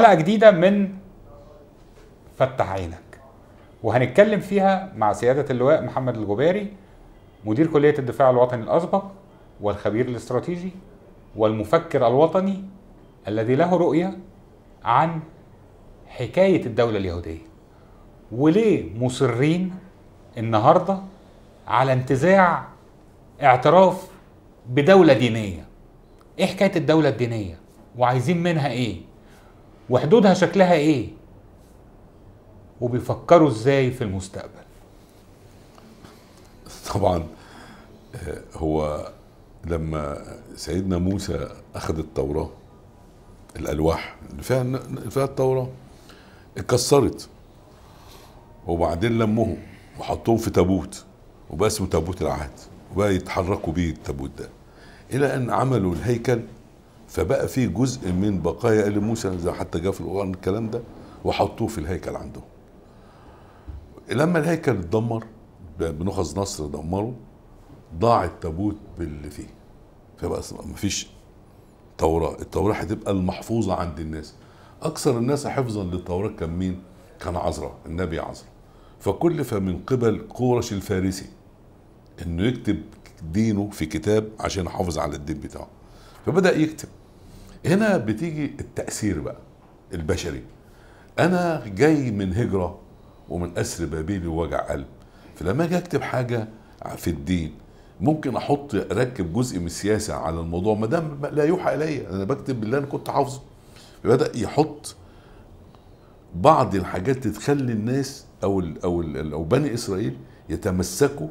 حلقة جديدة من فتح عينك وهنتكلم فيها مع سيادة اللواء محمد الجباري مدير كلية الدفاع الوطني الأسبق والخبير الاستراتيجي والمفكر الوطني الذي له رؤية عن حكاية الدولة اليهودية وليه مصرين النهاردة على انتزاع اعتراف بدولة دينية ايه حكاية الدولة الدينية وعايزين منها ايه وحدودها شكلها ايه وبيفكروا ازاي في المستقبل طبعا آه، هو لما سيدنا موسى اخذ التوراه الالواح اللي فيها فيها التوراه اتكسرت وبعدين لمهم وحطوهم في تابوت وبقى اسمه تابوت العهد وبقى يتحركوا بيه التابوت ده الى ان عملوا الهيكل فبقى في جزء من بقايا ال موسى زي حتى جاء في القران الكلام ده وحطوه في الهيكل عندهم لما الهيكل اتدمر بنخز نصر دمره ضاع التابوت باللي فيه فبقى مفيش توراة التوراة هتبقى المحفوظة عند الناس أكثر الناس حفظا للتوراة كان مين؟ كان عزرا النبي عزرا فكلف من قبل قورش الفارسي انه يكتب دينه في كتاب عشان يحافظ على الدين بتاعه فبدأ يكتب هنا بتيجي التأثير بقى البشري أنا جاي من هجرة ومن أسر بابلي ووجع قلب فلما أجي أكتب حاجة في الدين ممكن احط اركب جزء من السياسه على الموضوع ما دام لا يوحى الي انا بكتب باللي انا كنت حافظه بدا يحط بعض الحاجات تخلي الناس او الـ او الـ او بني اسرائيل يتمسكوا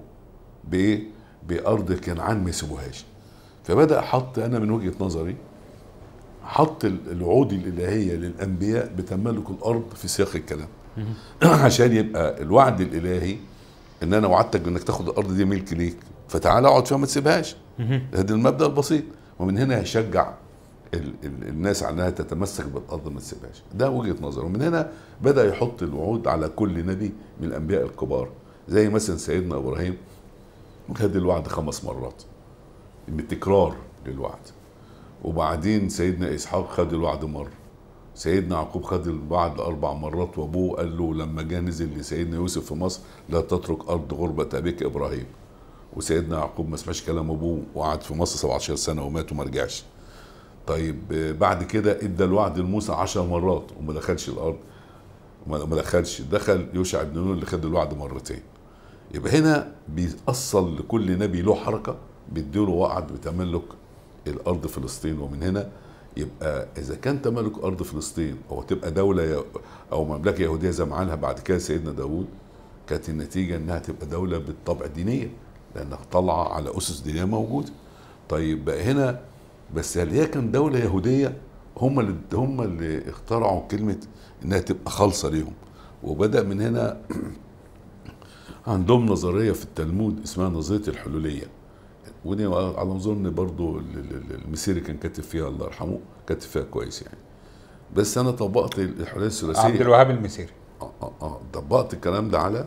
بايه بارض كنعان ما يسيبوهاش فبدا حط انا من وجهه نظري حط الوعود الالهيه للانبياء بتملك الارض في سياق الكلام عشان يبقى الوعد الالهي ان انا وعدتك بانك تاخد الارض دي ملك ليك فتعالى اقعد فيها ما تسيبهاش هذا المبدا البسيط ومن هنا يشجع ال ال الناس على انها تتمسك بالارض ما تسيبهاش ده وجهه نظره ومن هنا بدا يحط الوعود على كل نبي من الانبياء الكبار زي مثلا سيدنا ابراهيم خد الوعد خمس مرات بالتكرار للوعد وبعدين سيدنا اسحاق خد الوعد مره سيدنا يعقوب خد الوعد اربع مرات وابوه قال له لما جه نزل لسيدنا يوسف في مصر لا تترك ارض غربه ابيك ابراهيم وسيدنا يعقوب ما سمعش كلام ابوه وقعد في مصر 17 سنه ومات وما رجعش طيب بعد كده ادى الوعد لموسى 10 مرات وما دخلش الارض ما دخلش دخل يوشع بن نون اللي خد الوعد مرتين يبقى هنا بيأصل لكل نبي له حركه بيديله وعد بتملك الارض فلسطين ومن هنا يبقى اذا كان تملك ارض فلسطين او تبقى دوله او مملكه يهوديه زي ما عملها بعد كده سيدنا داوود كانت النتيجه انها تبقى دوله بالطبع الدينيه لانها طالعه على اسس دينيه موجوده طيب بقى هنا بس هل هي كانت دوله يهوديه هم اللي هم اللي اخترعوا كلمه انها تبقى خالصه ليهم وبدا من هنا عندهم نظريه في التلمود اسمها نظريه الحلوليه ودي على ما اظن برضه المسيري كان كاتب فيها الله يرحمه كاتب فيها كويس يعني بس انا طبقت الحريه الثلاثيه عبد الوهاب المسيري اه اه اه طبقت الكلام ده على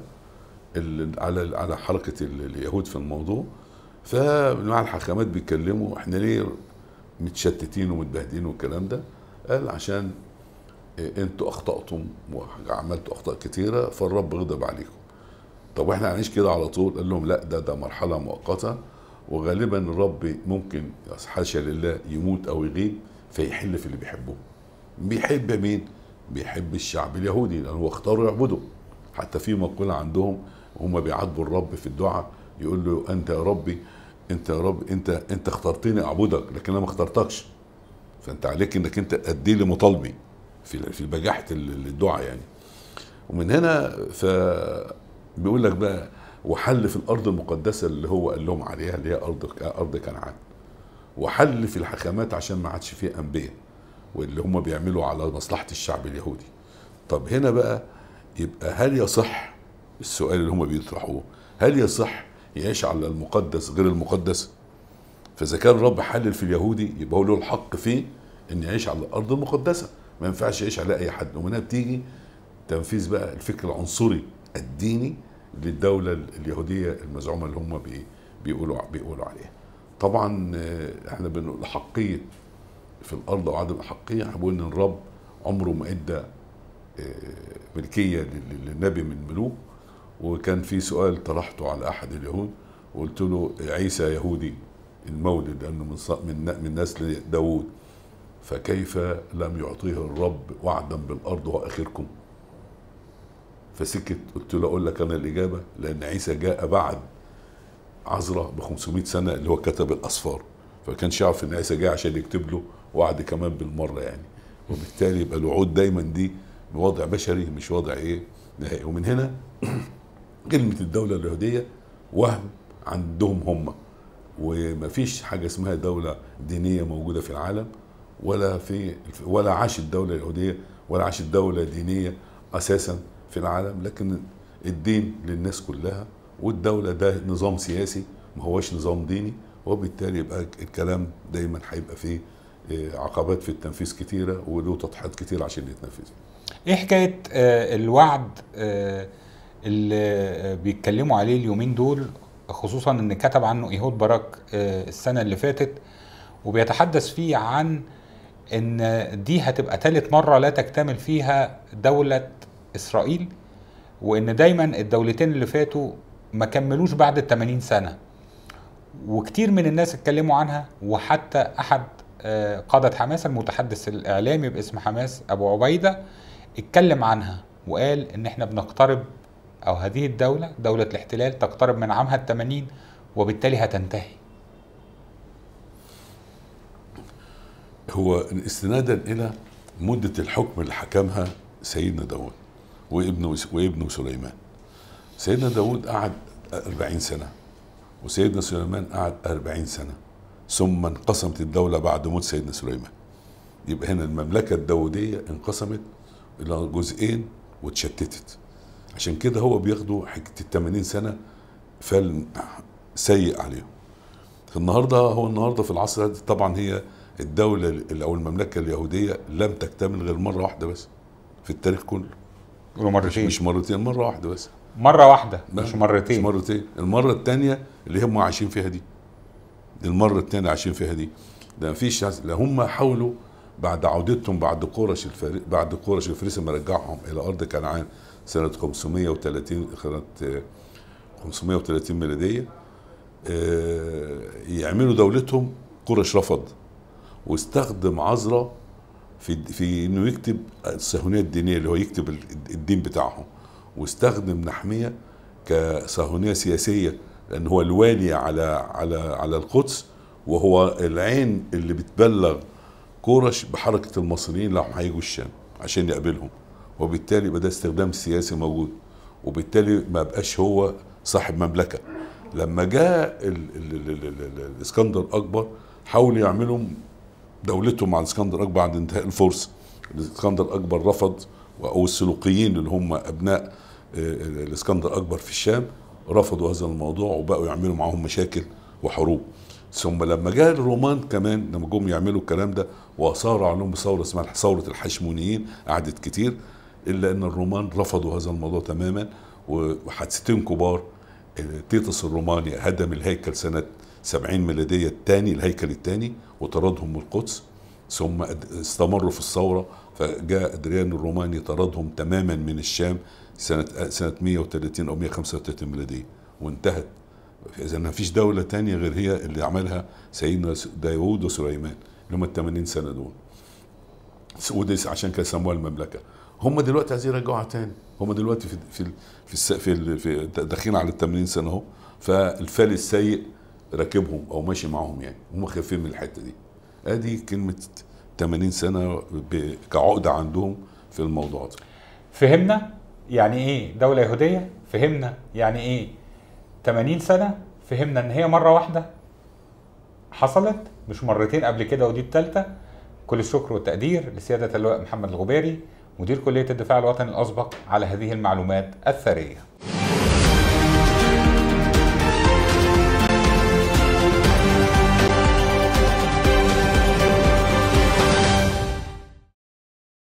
على على حركه اليهود في الموضوع فمع الحكامات بيتكلموا احنا ليه متشتتين ومتبهدلين والكلام ده قال عشان آه، انتوا اخطاتم وعملتوا اخطاء كثيره فالرب غضب عليكم طب واحنا هنعيش كده على طول قال لهم لا ده ده مرحله مؤقته وغالبا الرب ممكن حاشا لله يموت او يغيب فيحل في اللي بيحبه بيحب مين بيحب الشعب اليهودي لان هو اختاروا يعبده حتى في مقولة عندهم هم بيعاتبوا الرب في الدعاء يقول له انت يا ربي انت يا رب انت انت اخترتني اعبدك لكن انا ما اخترتكش فانت عليك انك انت ادي لي مطالبي في في بجاحة الدعاء يعني ومن هنا ف بيقول لك بقى وحل في الارض المقدسه اللي هو قال لهم عليها اللي هي ارض ارض كنعان وحل في الحكامات عشان ما عادش فيه انبياء واللي هم بيعملوا على مصلحه الشعب اليهودي طب هنا بقى يبقى هل يصح السؤال اللي هم بيطرحوه هل يصح يعيش على المقدس غير المقدس فاذا كان الرب حلل في اليهودي يبقى هو له الحق فيه ان يعيش على الارض المقدسه ما ينفعش يعيش على اي حد ومنها بتيجي تنفيذ بقى الفكر العنصري الديني للدولة اليهودية المزعومة اللي هم بيقولوا بيقولوا عليها طبعا آه، احنا بنقول حقية في الأرض وعدم الحقية احنا بنقول إن الرب عمره ما إدى آه، ملكية للنبي من ملوك وكان في سؤال طرحته على أحد اليهود وقلت له عيسى يهودي المولد لأنه من من من نسل داوود فكيف لم يعطيه الرب وعدا بالأرض وآخركم فسكت قلت له اقول لك انا الاجابه لان عيسى جاء بعد عذراء ب 500 سنه اللي هو كتب الاسفار فكانش يعرف ان عيسى جاء عشان يكتب له وعد كمان بالمره يعني وبالتالي يبقى الوعود دايما دي بوضع بشري مش وضع ايه نهائي ومن هنا كلمه الدوله اليهوديه وهم عندهم هم وما فيش حاجه اسمها دوله دينيه موجوده في العالم ولا في ولا عاشت دوله يهوديه ولا عاشت دوله دينيه اساسا في العالم لكن الدين للناس كلها والدولة ده نظام سياسي ما هوش نظام ديني وبالتالي يبقى الكلام دايما هيبقى فيه آه، عقبات في التنفيذ كتيرة وله تضحيات كتير عشان يتنفذ ايه حكاية آه، الوعد آه، اللي بيتكلموا عليه اليومين دول خصوصا ان كتب عنه ايهود باراك السنة اللي فاتت وبيتحدث فيه عن ان دي هتبقى ثالث مرة لا تكتمل فيها دولة اسرائيل وان دايما الدولتين اللي فاتوا ما كملوش بعد ال 80 سنه وكتير من الناس اتكلموا عنها وحتى احد آه، قادة حماس المتحدث الاعلامي باسم حماس ابو عبيده اتكلم عنها وقال ان احنا بنقترب او هذه الدوله دوله الاحتلال تقترب من عامها ال 80 وبالتالي هتنتهي هو استنادا الى مده الحكم اللي حكمها سيدنا داود وابنه وابنه سليمان سيدنا داود قعد 40 سنة وسيدنا سليمان قعد 40 سنة ثم انقسمت الدولة بعد موت سيدنا سليمان يبقى هنا المملكة الداودية انقسمت إلى جزئين وتشتتت عشان كده هو بياخدوا حكة ال 80 سنة فال سيء عليهم النهارده هو النهارده في العصر ده طبعا هي الدولة أو المملكة اليهودية لم تكتمل غير مرة واحدة بس في التاريخ كله له مرتين مش, مرتين مره واحده بس مره واحده مش مرتين مش مرتين المره الثانيه اللي هم عايشين فيها دي دي المره الثانيه عايشين فيها دي ده مفيش لا هم حاولوا بعد عودتهم بعد قرش الفريق بعد قرش الفريسه ما رجعهم الى ارض كنعان سنه 530 سنه 530 ميلاديه آه، يعملوا دولتهم قرش رفض واستخدم عذراء في في انه يكتب الصهيونيه الدينيه اللي هو يكتب الدين بتاعهم واستخدم نحميه كصهيونيه سياسيه لان هو الوالي على على على القدس وهو العين اللي بتبلغ كورش بحركه المصريين لو هيجوا الشام عشان يقابلهم وبالتالي يبقى ده استخدام سياسي موجود وبالتالي ما بقاش هو صاحب مملكه لما جاء الاسكندر الاكبر حاولوا يعملوا دولته مع الاسكندر اكبر عند انتهاء الفرس الاسكندر الاكبر رفض او السلوقيين اللي هم ابناء آه، آه، الاسكندر اكبر في الشام رفضوا هذا الموضوع وبقوا يعملوا معاهم مشاكل وحروب ثم لما جاء الرومان كمان لما جم يعملوا الكلام ده وصار عليهم بثوره اسمها ثوره الحشمونيين قعدت كتير الا ان الرومان رفضوا هذا الموضوع تماما وحادثتين كبار آه، تيتس الروماني هدم الهيكل سنه 70 ميلادية الثاني الهيكل الثاني وطردهم من القدس ثم استمروا في الثورة فجاء أدريان الروماني طردهم تماما من الشام سنة سنة 130 أو 135 ميلادية وانتهت إذا ما فيش دولة تانية غير هي اللي عملها سيدنا داوود وسليمان اللي هم ال 80 سنة دول ودي عشان كده سموها المملكة هم دلوقتي عايزين يرجعوها تاني هم دلوقتي في في في, في, في داخلين على ال 80 سنة أهو فالفال السيء راكبهم او ماشي معاهم يعني هم خايفين من الحته دي ادي كلمه 80 سنه كعقده عندهم في الموضوع ده فهمنا يعني ايه دوله يهوديه فهمنا يعني ايه 80 سنه فهمنا ان هي مره واحده حصلت مش مرتين قبل كده ودي الثالثه كل الشكر والتقدير لسياده اللواء محمد الغباري مدير كليه الدفاع الوطني الاسبق على هذه المعلومات الثريه